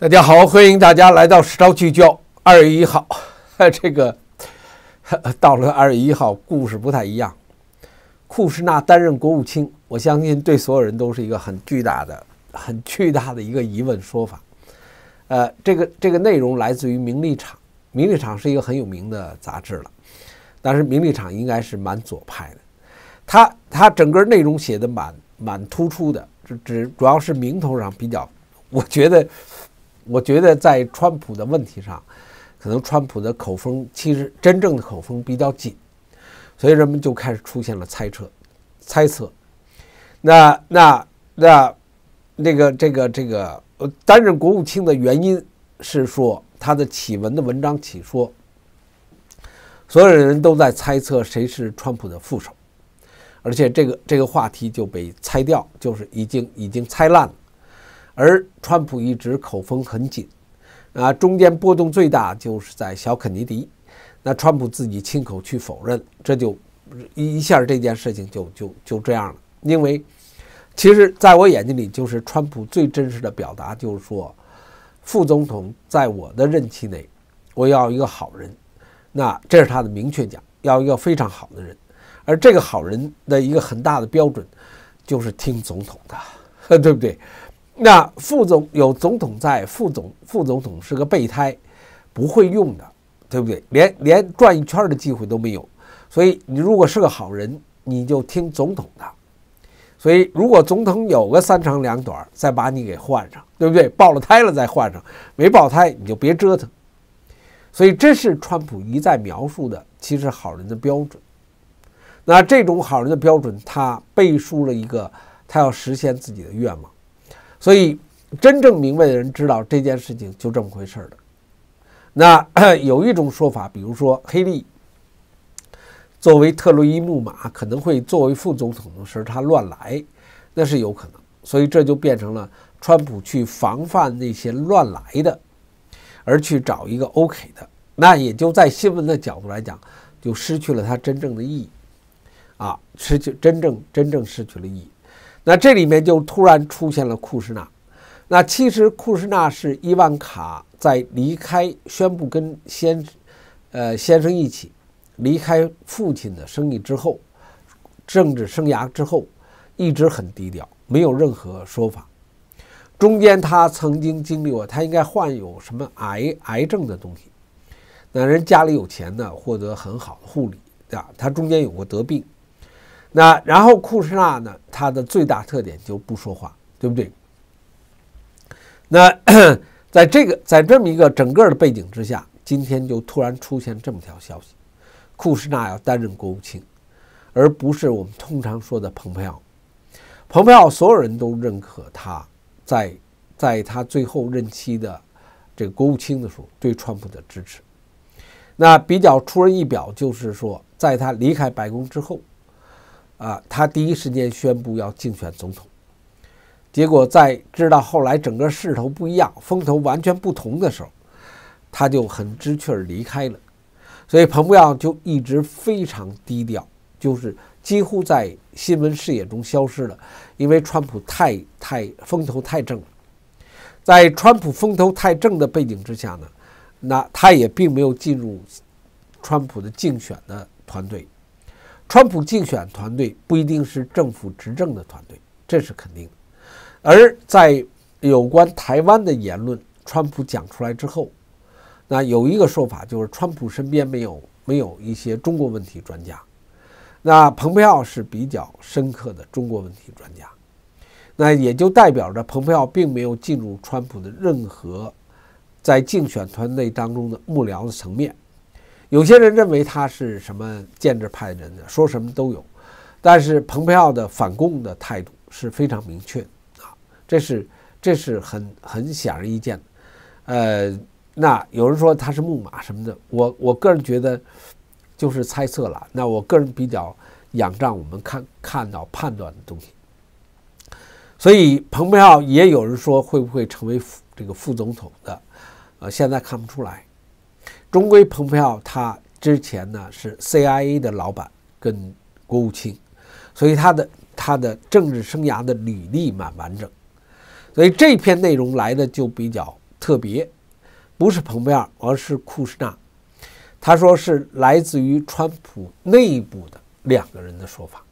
大家好，欢迎大家来到《石昭聚焦》。二月一号，这个 到了二月一号，故事不太一样。库什纳担任国务卿，我相信对所有人都是一个很巨大的、很巨大的一个疑问说法。呃，这个这个内容来自于《名利场》，《名利场》是一个很有名的杂志了，但是《名利场》应该是蛮左派的。他他整个内容写的蛮蛮突出的，只只主要是名头上比较，我觉得。我觉得在川普的问题上，可能川普的口风其实真正的口风比较紧，所以人们就开始出现了猜测，猜测。那那那那个这个这个担任国务卿的原因是说他的启文的文章启说，所有人都在猜测谁是川普的副手，而且这个这个话题就被猜掉，就是已经已经猜烂了。而川普一直口风很紧，啊，中间波动最大就是在小肯尼迪，那川普自己亲口去否认，这就一下这件事情就就就这样了。因为其实在我眼睛里，就是川普最真实的表达，就是说副总统在我的任期内，我要一个好人，那这是他的明确讲，要一个非常好的人。而这个好人的一个很大的标准，就是听总统的，对不对？那副总有总统在，副总副总统是个备胎，不会用的，对不对？连连转一圈的机会都没有。所以你如果是个好人，你就听总统的。所以如果总统有个三长两短，再把你给换上，对不对？爆了胎了再换上，没爆胎你就别折腾。所以这是川普一再描述的，其实好人的标准。那这种好人的标准，他背书了一个，他要实现自己的愿望。所以，真正明白的人知道这件事情就这么回事儿的。那有一种说法，比如说黑利作为特洛伊木马，可能会作为副总统时他乱来，那是有可能。所以这就变成了川普去防范那些乱来的，而去找一个 OK 的。那也就在新闻的角度来讲，就失去了它真正的意义啊，失去真正真正失去了意义。那这里面就突然出现了库什纳，那其实库什纳是伊万卡在离开宣布跟先，呃先生一起离开父亲的生意之后，政治生涯之后，一直很低调，没有任何说法。中间他曾经经历过，他应该患有什么癌癌症的东西。那人家里有钱呢，获得很好的护理，对吧？他中间有过得病。那然后库什纳呢？他的最大特点就不说话，对不对？那 在这个在这么一个整个的背景之下，今天就突然出现这么条消息：库什纳要担任国务卿，而不是我们通常说的蓬佩奥。蓬佩奥所有人都认可他在在他最后任期的这个国务卿的时候对川普的支持。那比较出人意表就是说，在他离开白宫之后。啊，他第一时间宣布要竞选总统，结果在知道后来整个势头不一样，风头完全不同的时候，他就很知趣儿离开了。所以彭博要就一直非常低调，就是几乎在新闻视野中消失了，因为川普太太风头太正了。在川普风头太正的背景之下呢，那他也并没有进入川普的竞选的团队。川普竞选团队不一定是政府执政的团队，这是肯定的。而在有关台湾的言论，川普讲出来之后，那有一个说法就是川普身边没有没有一些中国问题专家。那蓬佩奥是比较深刻的中国问题专家，那也就代表着蓬佩奥并没有进入川普的任何在竞选团队当中的幕僚的层面。有些人认为他是什么建制派人呢，说什么都有，但是蓬佩奥的反共的态度是非常明确啊，这是这是很很显而易见的，呃，那有人说他是木马什么的，我我个人觉得就是猜测了，那我个人比较仰仗我们看看到判断的东西，所以蓬佩奥也有人说会不会成为这个副总统的，呃，现在看不出来。中规蓬佩奥，他之前呢是 CIA 的老板，跟国务卿，所以他的他的政治生涯的履历蛮完整，所以这篇内容来的就比较特别，不是蓬佩奥，而是库什纳，他说是来自于川普内部的两个人的说法，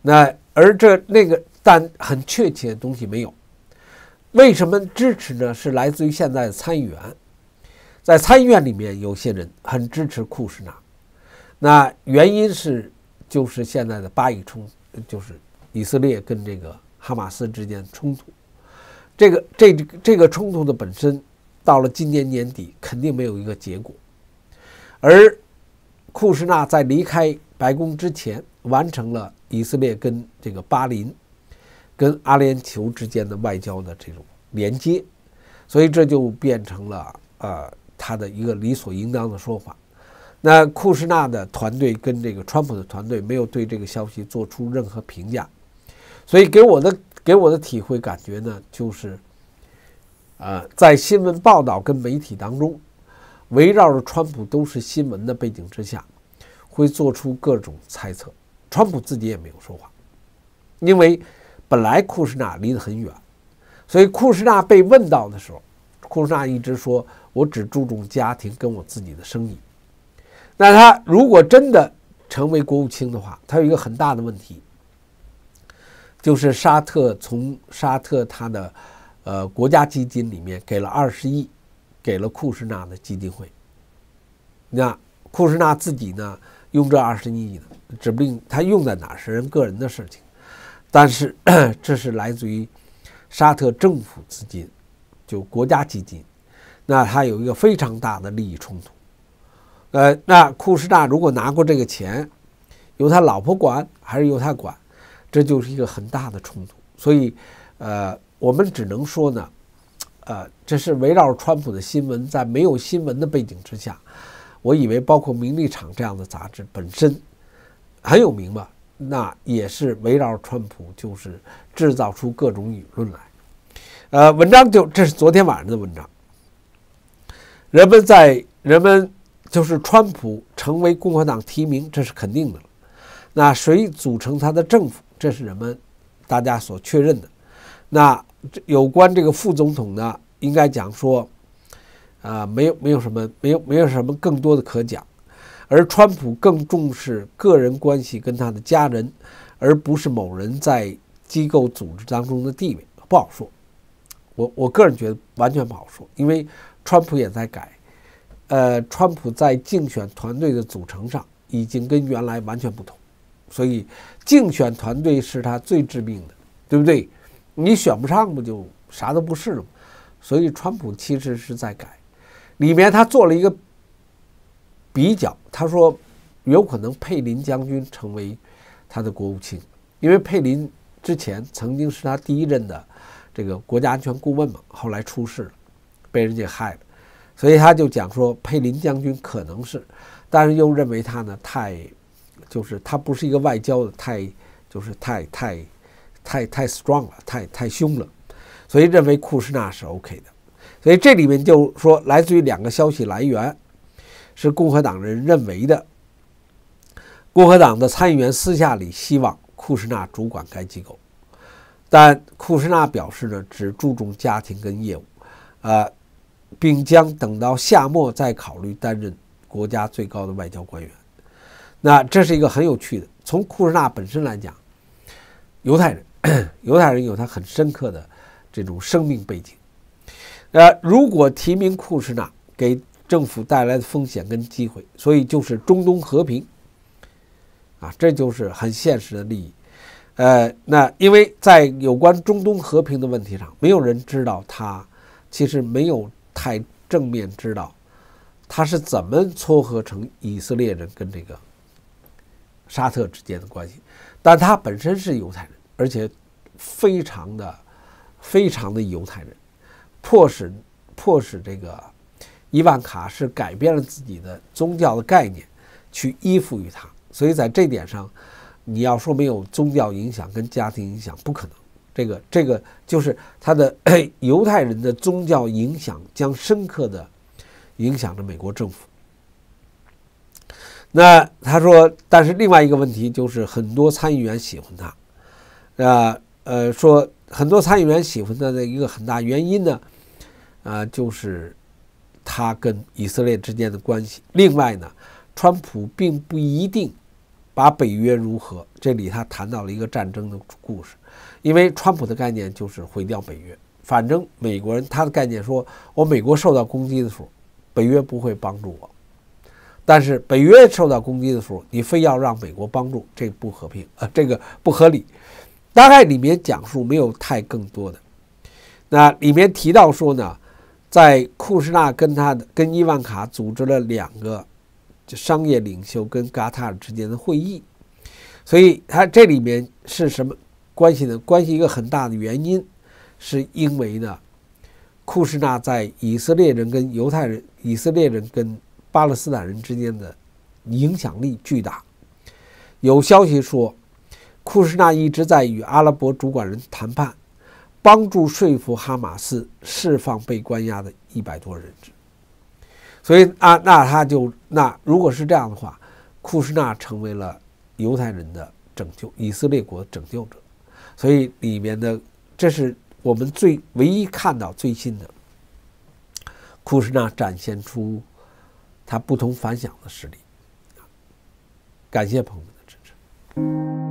那而这那个但很确切的东西没有，为什么支持呢？是来自于现在的参议员。在参议院里面，有些人很支持库什纳，那原因是就是现在的巴以冲，就是以色列跟这个哈马斯之间冲突，这个这这个冲突的本身到了今年年底肯定没有一个结果，而库什纳在离开白宫之前，完成了以色列跟这个巴林、跟阿联酋之间的外交的这种连接，所以这就变成了呃。他的一个理所应当的说法，那库什纳的团队跟这个川普的团队没有对这个消息做出任何评价，所以给我的给我的体会感觉呢，就是，呃，在新闻报道跟媒体当中，围绕着川普都是新闻的背景之下，会做出各种猜测。川普自己也没有说话，因为本来库什纳离得很远，所以库什纳被问到的时候。库什纳一直说，我只注重家庭跟我自己的生意。那他如果真的成为国务卿的话，他有一个很大的问题，就是沙特从沙特他的呃国家基金里面给了二十亿，给了库什纳的基金会。那库什纳自己呢，用这二十亿呢，指不定他用在哪是人个人的事情，但是 这是来自于沙特政府资金。就国家基金，那它有一个非常大的利益冲突。呃，那库什纳如果拿过这个钱，由他老婆管还是由他管，这就是一个很大的冲突。所以，呃，我们只能说呢，呃，这是围绕川普的新闻，在没有新闻的背景之下，我以为包括《名利场》这样的杂志本身很有名嘛，那也是围绕川普，就是制造出各种舆论来。呃，文章就这是昨天晚上的文章。人们在人们就是川普成为共和党提名，这是肯定的了。那谁组成他的政府，这是人们大家所确认的。那有关这个副总统呢，应该讲说，啊，没有没有什么，没有没有什么更多的可讲。而川普更重视个人关系跟他的家人，而不是某人在机构组织当中的地位，不好说。我我个人觉得完全不好说，因为川普也在改，呃，川普在竞选团队的组成上已经跟原来完全不同，所以竞选团队是他最致命的，对不对？你选不上不就啥都不是了？吗？所以川普其实是在改，里面他做了一个比较，他说有可能佩林将军成为他的国务卿，因为佩林之前曾经是他第一任的。这个国家安全顾问嘛，后来出事了，被人家害了，所以他就讲说佩林将军可能是，但是又认为他呢太，就是他不是一个外交的，太就是太太太太 strong 了，太太凶了，所以认为库什纳是 OK 的。所以这里面就说来自于两个消息来源，是共和党人认为的，共和党的参议员私下里希望库什纳主管该机构。但库什纳表示呢，只注重家庭跟业务，呃，并将等到夏末再考虑担任国家最高的外交官员。那这是一个很有趣的，从库什纳本身来讲，犹太人，犹太人有他很深刻的这种生命背景。呃，如果提名库什纳，给政府带来的风险跟机会，所以就是中东和平啊，这就是很现实的利益。呃，那因为在有关中东和平的问题上，没有人知道他其实没有太正面知道他是怎么撮合成以色列人跟这个沙特之间的关系。但他本身是犹太人，而且非常的非常的犹太人，迫使迫使这个伊万卡是改变了自己的宗教的概念，去依附于他。所以在这点上。你要说没有宗教影响跟家庭影响不可能，这个这个就是他的 犹太人的宗教影响将深刻的影响着美国政府。那他说，但是另外一个问题就是很多参议员喜欢他，啊呃说很多参议员喜欢他的一个很大原因呢，啊就是他跟以色列之间的关系。另外呢，川普并不一定。把北约如何？这里他谈到了一个战争的故事，因为川普的概念就是毁掉北约。反正美国人他的概念说，我美国受到攻击的时候，北约不会帮助我；但是北约受到攻击的时候，你非要让美国帮助，这不和平啊，这个不合理。大概里面讲述没有太更多的。那里面提到说呢，在库什纳跟他的跟伊万卡组织了两个。就商业领袖跟卡塔尔之间的会议，所以它这里面是什么关系呢？关系一个很大的原因，是因为呢，库什纳在以色列人跟犹太人、以色列人跟巴勒斯坦人之间的影响力巨大。有消息说，库什纳一直在与阿拉伯主管人谈判，帮助说服哈马斯释放被关押的一百多人质。所以啊，那他就那如果是这样的话，库什纳成为了犹太人的拯救、以色列国拯救者。所以里面的，这是我们最唯一看到最新的。库什纳展现出他不同凡响的实力。感谢朋友们的支持。